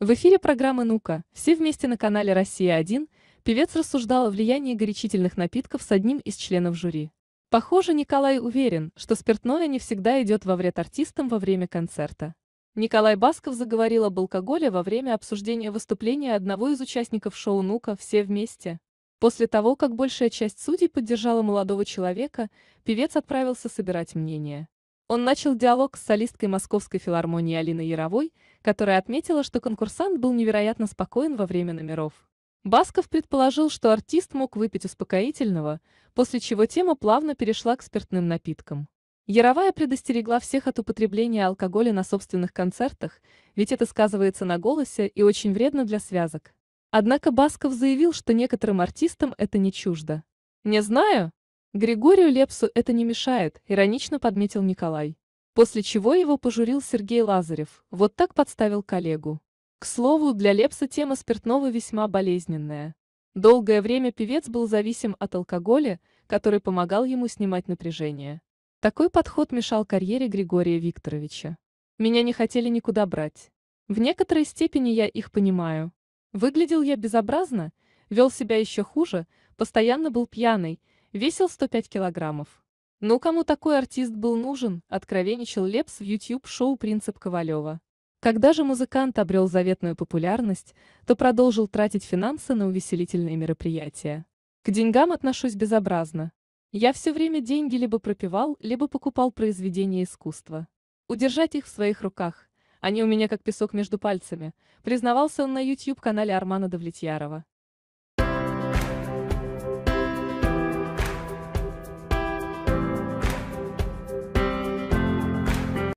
В эфире программы «Ну-ка», все вместе на канале «Россия-1» певец рассуждал о влиянии горячительных напитков с одним из членов жюри. Похоже, Николай уверен, что спиртное не всегда идет во вред артистам во время концерта. Николай Басков заговорил об алкоголе во время обсуждения выступления одного из участников шоу «Ну-ка, все вместе». После того, как большая часть судей поддержала молодого человека, певец отправился собирать мнение. Он начал диалог с солисткой Московской филармонии Алиной Яровой, которая отметила, что конкурсант был невероятно спокоен во время номеров. Басков предположил, что артист мог выпить успокоительного, после чего тема плавно перешла к спиртным напиткам. Яровая предостерегла всех от употребления алкоголя на собственных концертах, ведь это сказывается на голосе и очень вредно для связок. Однако Басков заявил, что некоторым артистам это не чуждо. «Не знаю, Григорию Лепсу это не мешает, иронично подметил Николай. После чего его пожурил Сергей Лазарев, вот так подставил коллегу. К слову, для Лепса тема спиртного весьма болезненная. Долгое время певец был зависим от алкоголя, который помогал ему снимать напряжение. Такой подход мешал карьере Григория Викторовича. Меня не хотели никуда брать. В некоторой степени я их понимаю. Выглядел я безобразно, вел себя еще хуже, постоянно был пьяный, весил 105 килограммов. Ну кому такой артист был нужен, откровенничал Лепс в YouTube-шоу «Принцип Ковалева». Когда же музыкант обрел заветную популярность, то продолжил тратить финансы на увеселительные мероприятия. К деньгам отношусь безобразно. Я все время деньги либо пропивал, либо покупал произведения искусства. Удержать их в своих руках. Они у меня как песок между пальцами, признавался он на YouTube-канале Армана Давлетьярова.